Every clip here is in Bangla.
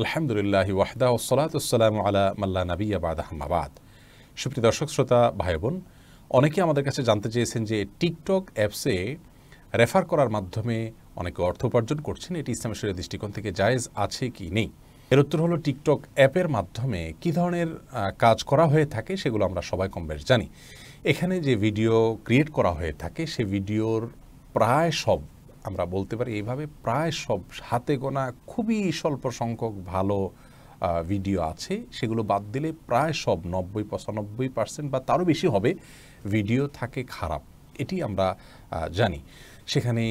আলহামদুলিল্লাহ ওয়াহদা ওসলাতাম আলা মাল্লা নাবিয়া বাদ আহমাবাদ সুপ্রিয় দর্শক শ্রোতা ভাই বোন অনেকে আমাদের কাছে জানতে চেয়েছেন যে টিকটক অ্যাপসে রেফার করার মাধ্যমে অনেকে অর্থ উপার্জন করছেন এটি ইসলামের দৃষ্টিকোণ থেকে জায়েজ আছে কি নেই এর উত্তর হলো টিকটক অ্যাপের মাধ্যমে কি ধরনের কাজ করা হয়ে থাকে সেগুলো আমরা সবাই কম বেশ জানি এখানে যে ভিডিও ক্রিয়েট করা হয়ে থাকে সে ভিডিওর প্রায় সব আমরা বলতে পারি এইভাবে প্রায় সব হাতে গোনা খুবই স্বল্প সংখ্যক ভালো ভিডিও আছে সেগুলো বাদ দিলে প্রায় সব নব্বই পঁচানব্বই পার্সেন্ট বা তারও বেশি হবে ভিডিও থাকে খারাপ এটি আমরা জানি সেখানে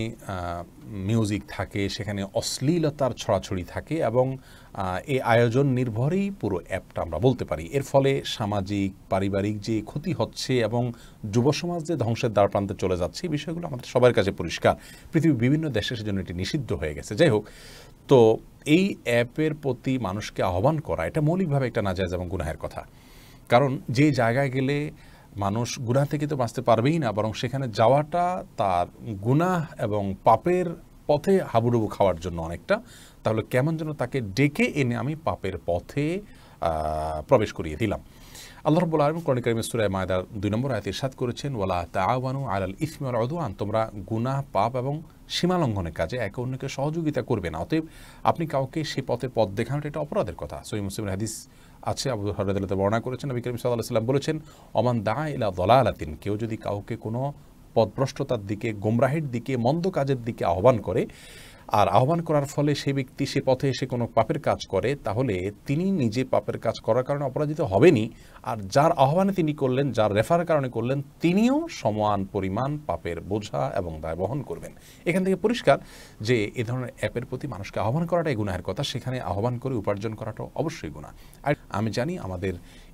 মিউজিক থাকে সেখানে অশ্লীলতার ছড়াছড়ি থাকে এবং এই আয়োজন নির্ভরেই পুরো অ্যাপটা আমরা বলতে পারি এর ফলে সামাজিক পারিবারিক যে ক্ষতি হচ্ছে এবং যুব সমাজ যে ধ্বংসের দ্বার প্রান্তে চলে যাচ্ছে এই বিষয়গুলো আমাদের সবার কাছে পরিষ্কার পৃথিবীর বিভিন্ন দেশে সেজন্য এটি নিষিদ্ধ হয়ে গেছে যাই হোক তো এই অ্যাপের প্রতি মানুষকে আহ্বান করা এটা মৌলিকভাবে একটা নাজায়জ এবং গুনাহের কথা কারণ যে জায়গায় গেলে মানুষ গুনাহ থেকে তো বাঁচতে পারবেই না বরং সেখানে যাওয়াটা তার গুনাহ এবং পাপের পথে হাবুডুবু খাওয়ার জন্য অনেকটা তাহলে কেমন যেন তাকে ডেকে এনে আমি পাপের পথে প্রবেশ করিয়ে দিলাম আল্লাহ রব্বুল আলম কোরআন করিম সুরায় মায়দার দুই নম্বর আয়াত ইরশাদ করেছেন ওয়ালা তাওয়ানু আলাল ইসমি আল অদওয়ান তোমরা গুনাহ পাপ এবং সীমা লঙ্ঘনের কাজে একে অন্যকে সহযোগিতা করবে না অতএব আপনি কাউকে সেই পথে পথ দেখানোটা এটা অপরাধের কথা সই মুসলিমের হাদিস আছে আবু হরদালতে বর্ণনা করেছেন নবী করিম সাল্লাহ সাল্লাম বলেছেন অমান দা ইলা দলালাতিন কেউ যদি কাউকে কোনো পদভ্রষ্টতার দিকে গোমরাহের দিকে মন্দ কাজের দিকে আহ্বান করে আর আহ্বান করার ফলে সে ব্যক্তি সে পথে এসে কোনো পাপের কাজ করে তাহলে তিনি নিজে পাপের কাজ করার কারণে অপরাজিত হবেনি আর যার আহ্বানে তিনি করলেন যার রেফার কারণে করলেন তিনিও সমান পরিমাণ পাপের বোঝা এবং দায় বহন করবেন এখান থেকে পরিষ্কার যে এ ধরনের অ্যাপের প্রতি মানুষকে আহ্বান করাটাই গুনাহের কথা সেখানে আহ্বান করে উপার্জন করাটাও অবশ্যই গুণা আর আমি জানি আমাদের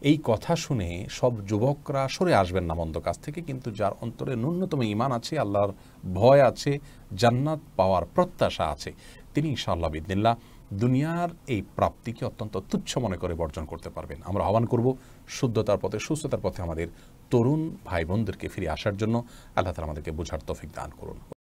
এই কথা শুনে সব যুবকরা সরে আসবেন না মন্দ কাছ থেকে কিন্তু যার অন্তরে ন্যূনতম ইমান আছে আল্লাহর ভয় আছে জান্নাত পাওয়ার প্রত্যাশা আছে তিনি ইনশাআল্লাহ বিদিনিল্লা দুনিয়ার এই প্রাপ্তিকে অত্যন্ত তুচ্ছ মনে করে বর্জন করতে পারবেন আমরা আহ্বান করব শুদ্ধতার পথে সুস্থতার পথে আমাদের তরুণ ভাই বোনদেরকে ফিরে আসার জন্য আল্লাহ তালা আমাদেরকে বোঝার তফিক দান করুন